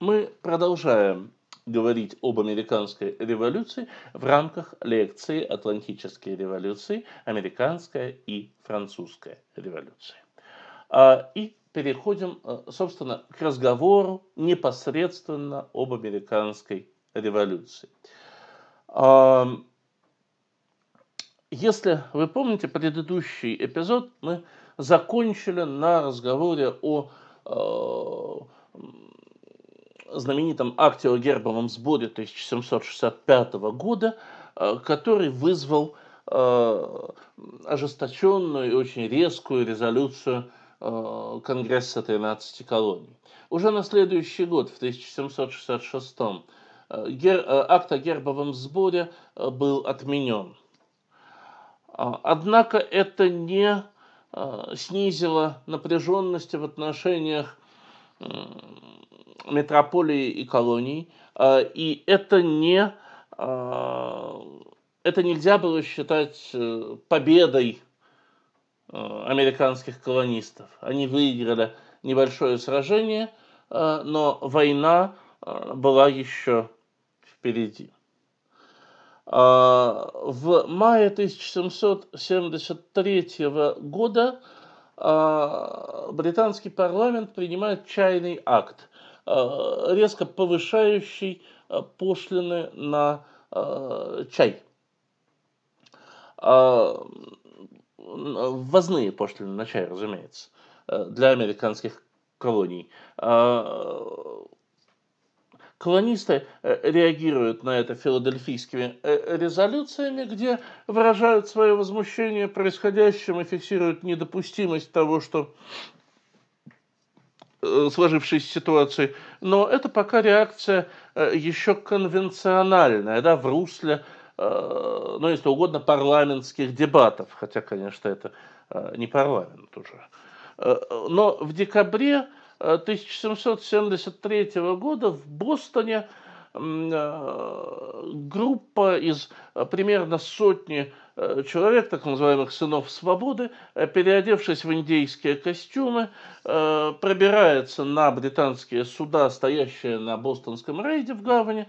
Мы продолжаем говорить об американской революции в рамках лекции «Атлантические революции. Американская и французская революции». А, и переходим, э, собственно, к разговору непосредственно об американской революции. А, если вы помните предыдущий эпизод, мы закончили на разговоре о э, знаменитом акте о гербовом сборе 1765 года, э, который вызвал э, ожесточенную и очень резкую резолюцию э, Конгресса 13 колоний. Уже на следующий год, в 1766 гер... акт о гербовом сборе был отменен. А, однако это не снизило напряженности в отношениях метрополии и колоний, а, и это не а, это нельзя было считать э, победой э, американских колонистов. Они выиграли небольшое сражение, э, но война была еще впереди. А, в мае 1773 года британский парламент принимает чайный акт – Э, резко повышающий э, пошлины на э, чай. А, ввозные пошлины на чай, разумеется, для американских колоний. А, колонисты реагируют на это филадельфийскими резолюциями, где выражают свое возмущение происходящим и фиксируют недопустимость того, что Э, сложившейся ситуации, но это пока реакция э, еще конвенциональная, да, в русле, э, ну, если угодно, парламентских дебатов, хотя, конечно, это не парламент уже. Но в декабре 1773 года в Бостоне группа из примерно сотни Э, человек, так называемых сынов свободы, э, переодевшись в индейские костюмы, э, пробирается на британские суда, стоящие на бостонском рейде в гавани,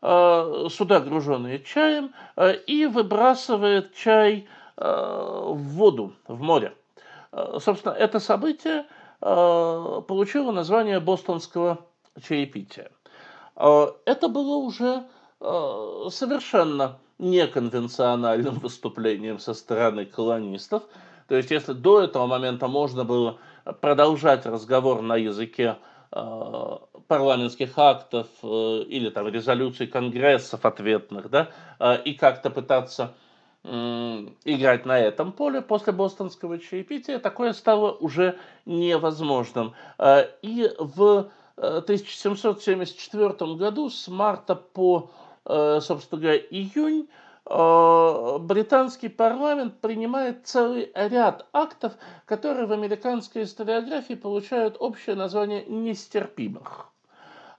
суда, груженные чаем, и выбрасывает чай в воду, в море. Собственно, это событие получило название бостонского чаепития. Это было уже совершенно неконвенциональным выступлением со стороны колонистов. То есть, если до этого момента можно было продолжать разговор на языке э, парламентских актов э, или там резолюций конгрессов ответных, да, э, и как-то пытаться играть на этом поле после бостонского чаепития, такое стало уже невозможным. И в 1774 году с марта по Э, собственно говоря, июнь, э, британский парламент принимает целый ряд актов, которые в американской историографии получают общее название «нестерпимых».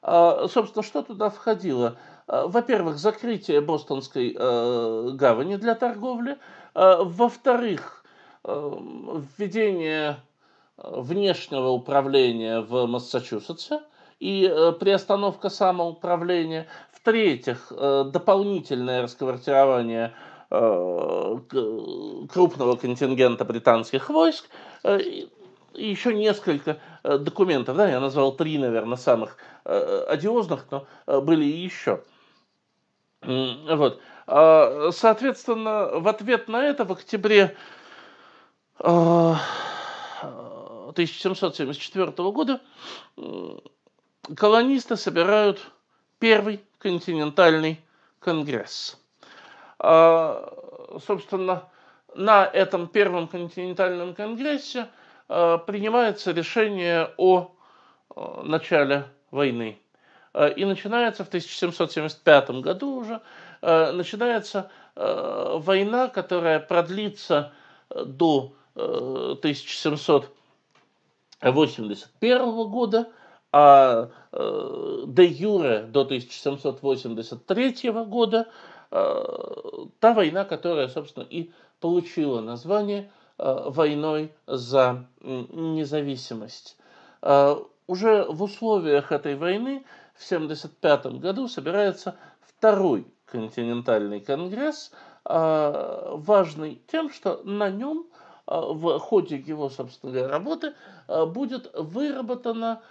Э, собственно, что туда входило? Во-первых, закрытие Бостонской гавани для торговли. Во-вторых, введение внешнего управления в Массачусетсе – и э, приостановка самоуправления. В-третьих, э, дополнительное расквартирование э, крупного контингента британских войск. и еще несколько документов, да, я назвал три, наверное, самых одиозных, но были и еще. Вот. А, соответственно, в ответ на это в октябре 1774 года колонисты собирают первый континентальный конгресс. А, собственно, на этом первом континентальном конгрессе а, принимается решение о а, начале войны. И начинается в 1775 году уже, начинается война, которая продлится до 1781 года – а э, де юре до 1783 года э, та война, которая, собственно, и получила название э, войной за независимость. Уже в условиях этой войны в 1975 году собирается второй континентальный конгресс, важный тем, что на нем – а, в ходе его, собственной работы а, будет выработана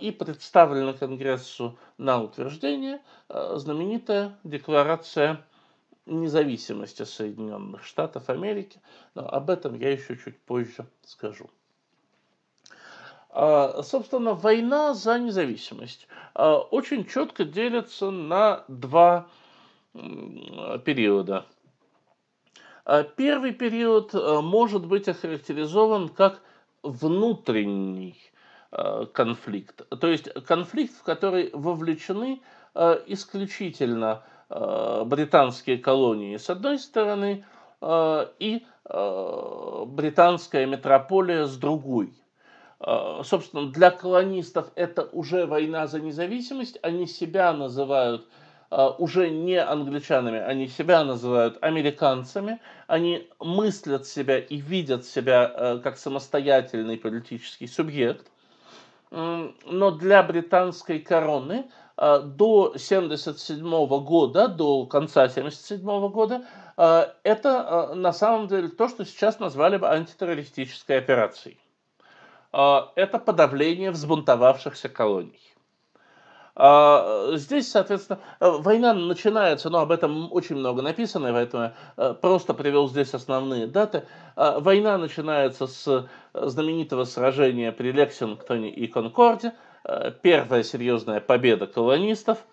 и представлена Конгрессу на утверждение а, знаменитая декларация независимости Соединенных Штатов Америки. Но об этом я еще чуть позже скажу. Собственно, война за независимость очень четко делится на два периода – а первый период э, может быть охарактеризован как внутренний э, конфликт, то есть конфликт, в который вовлечены э, исключительно британские колонии с одной стороны и британская метрополия с другой. Собственно, для колонистов это уже война за независимость, они себя называют а, уже не англичанами, они себя называют американцами, они мыслят себя и видят себя э, как самостоятельный политический субъект, но для британской короны а, до 1977 года, до конца 1977 года, а, это на самом деле то, что сейчас назвали бы антитеррористической операцией. Это подавление взбунтовавшихся колоний. А, здесь, соответственно, война начинается, но об этом очень много написано, поэтому э, просто привел здесь основные даты. А, война начинается с э, знаменитого сражения при Лексингтоне и Конкорде, э, первая серьезная победа колонистов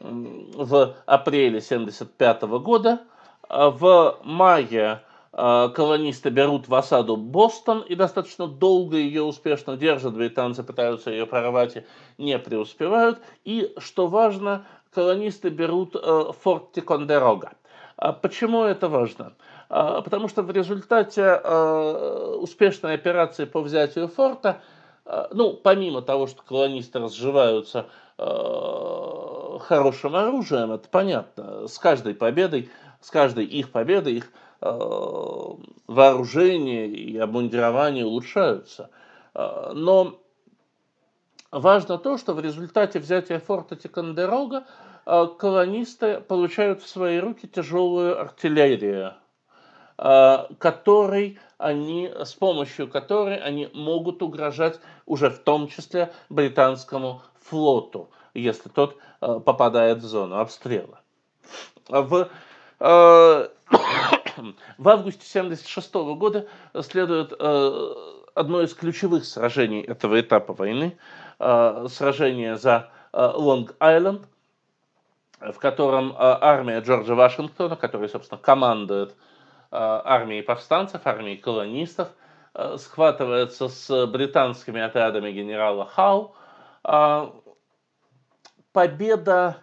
в апреле 1975 года. А в мае а, колонисты берут в осаду Бостон и достаточно долго ее успешно держат, британцы пытаются ее прорвать и не преуспевают. И, что важно, колонисты берут э, форт Тикондерога. А почему это важно? А, потому что в результате э, успешной операции по взятию форта, э, ну, помимо того, что колонисты разживаются хорошим оружием, это понятно, с каждой победой, с каждой их победой их Э, вооружение и обмундирование улучшаются. Э, но важно то, что в результате взятия форта Тикандерога э, колонисты получают в свои руки тяжелую артиллерию, которой они, с помощью которой они могут угрожать уже в том числе британскому флоту, если тот попадает в зону обстрела. В в августе 1976 года следует э, одно из ключевых сражений этого этапа войны, э, сражение за э, Лонг-Айленд, в котором армия Джорджа Вашингтона, который, собственно, командует армией повстанцев, армией колонистов, схватывается с британскими отрядами генерала Хау. Победа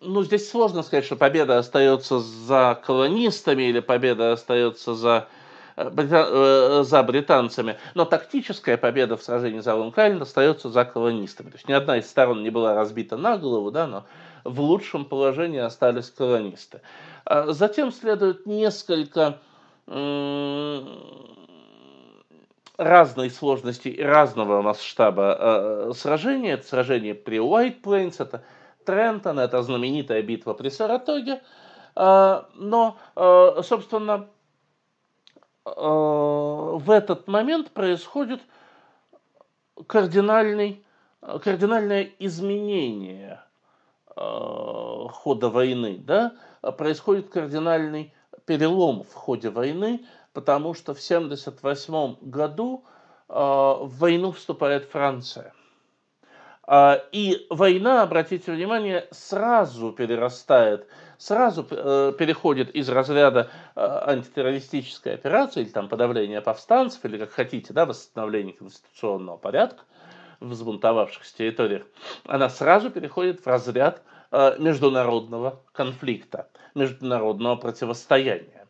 ну, здесь сложно сказать, что победа остается за колонистами или победа остается за, э, брита... Э, за британцами, но тактическая победа в сражении за Лонг остается за колонистами. То есть ни одна из сторон не была разбита на голову, да, но в лучшем положении остались колонисты. А затем следует несколько разной сложности и разного масштаба э, сражения. Это сражение при Уайт Плейнс, это Трентон, это знаменитая битва при Саратоге. А, но, а, собственно, а, в этот момент происходит кардинальный, кардинальное изменение хода войны, да, происходит кардинальный перелом в ходе войны, потому что в 1978 году в войну вступает Франция – а, и война, обратите внимание, сразу перерастает, сразу э, переходит из разряда э, антитеррористической операции, или там подавления повстанцев, или как хотите, да, восстановления конституционного порядка в взбунтовавшихся территориях, она сразу переходит в разряд э, международного конфликта, международного противостояния.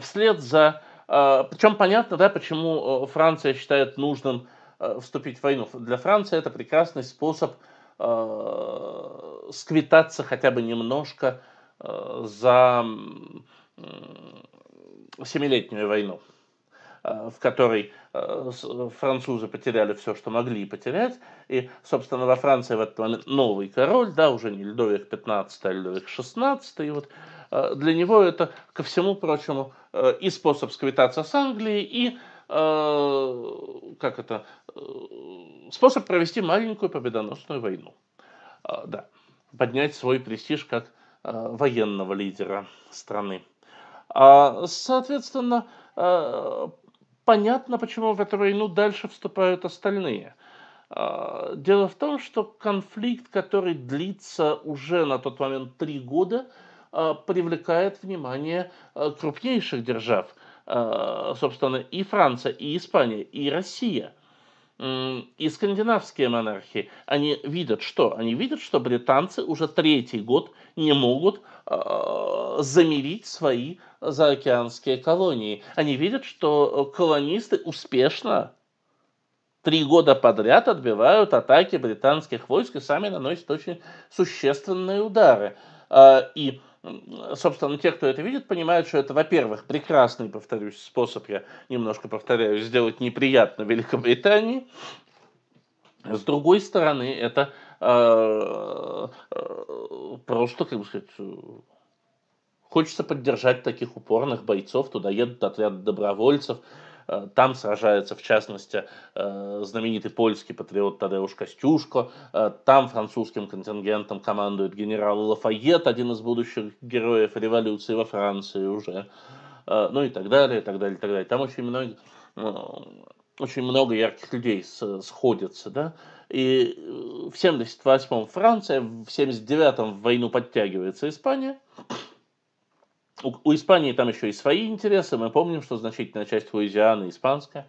Вслед за... Причем понятно, да, почему Франция считает нужным Э, вступить в войну. Для Франции это прекрасный способ э, сквитаться хотя бы немножко э, за Семилетнюю войну, в которой французы потеряли все, что могли потерять. И, собственно, во Франции в этот момент новый король, да, уже не Людовик XV, а Людовик XVI. И вот для него это, ко всему прочему, и способ сквитаться с Англией, и Э, как это, э, способ провести маленькую победоносную войну. Э, да, поднять свой престиж как военного лидера страны. А, соответственно, понятно, почему в эту войну дальше вступают остальные. Дело в том, что конфликт, который длится уже на тот момент три года, привлекает внимание крупнейших держав – Э, собственно, и Франция, и Испания, и Россия, и скандинавские монархии, они видят что? Они видят, что британцы уже третий год не могут э, замерить свои заокеанские колонии. Они видят, что колонисты успешно три года подряд отбивают атаки британских войск и сами наносят очень существенные удары. Э, и собственно, те, кто это видит, понимают, что это, во-первых, прекрасный, повторюсь, способ, я немножко повторяю, сделать неприятно Великобритании. С другой стороны, это э, э, просто, как бы сказать, хочется поддержать таких упорных бойцов, туда едут отряды добровольцев, Э, там сражается, в частности, э, знаменитый польский патриот Тадеуш Костюшко. Э, там французским контингентом командует генерал Лафайет, один из будущих героев революции во Франции уже. Ну и так далее, и так далее, и так далее. Там очень много, очень много ярких людей сходится, да. И в 78-м Франция, в 79-м в войну подтягивается Испания. У, у Испании там еще и свои интересы. Мы помним, что значительная часть Луизианы испанская.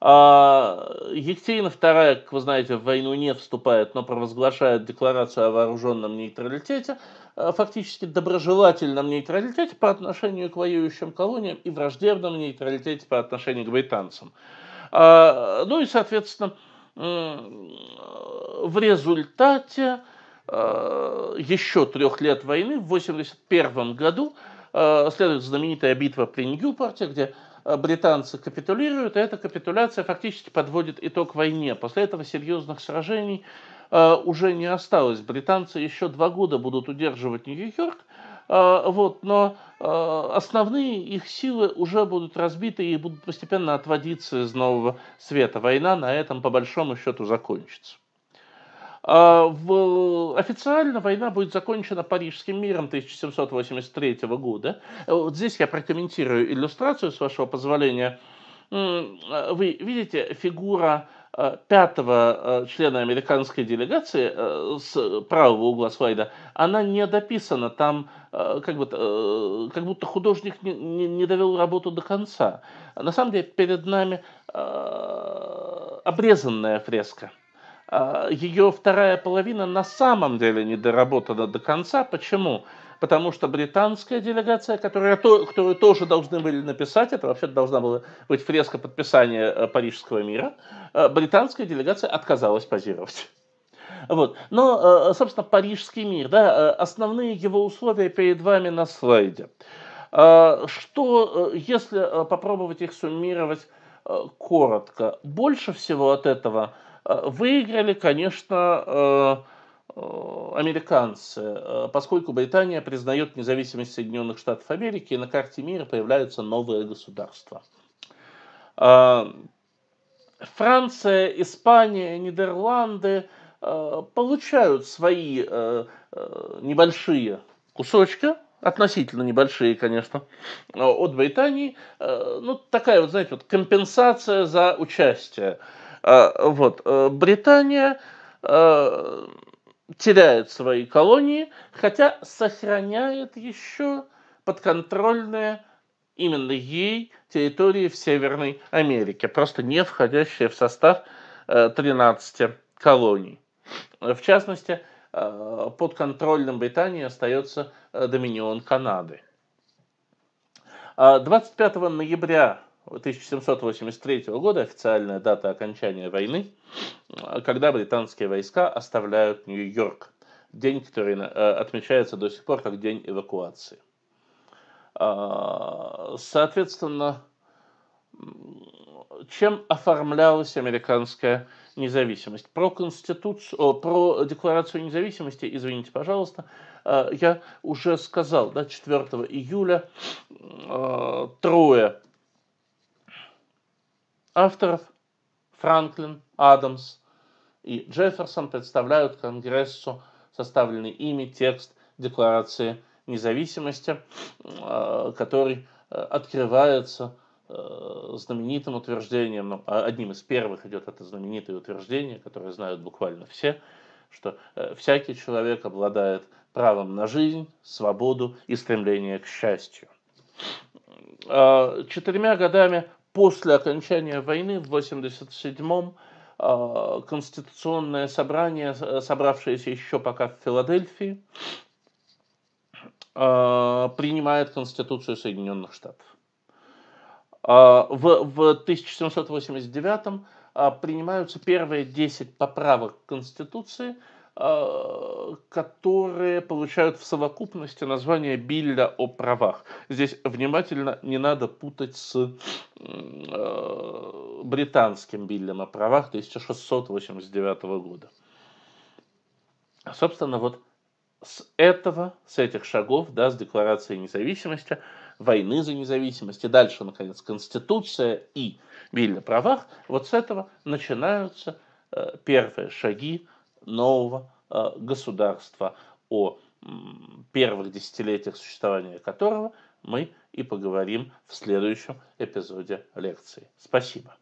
А, Екатерина II, как вы знаете, в войну не вступает, но провозглашает декларацию о вооруженном нейтралитете, э, фактически доброжелательном нейтралитете по отношению к воюющим колониям и враждебном нейтралитете по отношению к британцам. А, ну и, соответственно, в результате Э, еще трех лет войны, в 1981 году э, следует знаменитая битва при Ньюпорте, где э, британцы капитулируют, и эта капитуляция фактически подводит итог войне. После этого серьезных сражений уже не осталось. Британцы еще два года будут удерживать Нью-Йорк, вот, но основные их силы уже будут разбиты и будут постепенно отводиться из нового света. Война на этом, по большому счету, закончится. А, в... Официально война будет закончена Парижским миром 1783 года. Э, вот здесь я прокомментирую иллюстрацию, с вашего позволения. А, вы видите фигура э, пятого э, члена американской делегации с правого угла слайда, она не дописана. Там как будто, как будто художник не, не довел работу до конца. На самом деле перед нами обрезанная фреска. А, ее вторая половина на самом деле не доработана до конца. Почему? Потому что британская делегация, которая, которую тоже должны были написать, это вообще должна была быть фреска подписания э, Парижского мира, э, британская делегация отказалась позировать. Вот. Но, э, собственно, парижский мир, да, основные его условия перед вами на слайде. А, что, если попробовать их суммировать коротко, больше всего от этого – Э, выиграли, конечно, э, э, американцы, поскольку Британия признает независимость Соединенных Штатов Америки, и на карте мира появляются новые государства. Франция, Испания, Нидерланды получают свои небольшие кусочки, относительно небольшие, конечно, от Британии. Ну, такая вот, знаете, вот компенсация за участие. А, вот. Э, Британия э, теряет свои колонии, хотя сохраняет еще подконтрольные именно ей территории в Северной Америке, просто не входящие в состав 13 э, колоний. В частности, под контролем Британии остается Доминион Канады. 25 а, ноября 1783 года, официальная дата окончания войны, когда британские войска оставляют Нью-Йорк. День, который э, отмечается до сих пор как день эвакуации. А, соответственно, чем оформлялась американская независимость. Про конституцию, про декларацию независимости, извините, пожалуйста, э, я уже сказал, да, 4 июля э, трое Авторов Франклин, Адамс и Джефферсон представляют Конгрессу составленный ими текст Декларации независимости, э, который э, открывается э, знаменитым утверждением, ну, а, одним из первых идет это знаменитое утверждение, которое знают буквально все, что всякий человек обладает правом на жизнь, свободу и стремление к счастью. Четырьмя годами после окончания войны в 1987-м а, Конституционное собрание, собравшееся еще пока в Филадельфии, а, принимает Конституцию Соединенных Штатов. А, в, в 1789 принимаются первые 10 поправок Конституции – Э, которые получают в совокупности название Билля о правах. Здесь внимательно не надо путать с э, британским Биллем о правах 1689 года. Собственно, вот с этого, с этих шагов, да, с Декларации независимости, войны за независимость и дальше, наконец, Конституция и Биль о правах, вот с этого начинаются э, первые шаги нового э, государства, о первых десятилетиях существования которого мы и поговорим в следующем эпизоде лекции. Спасибо.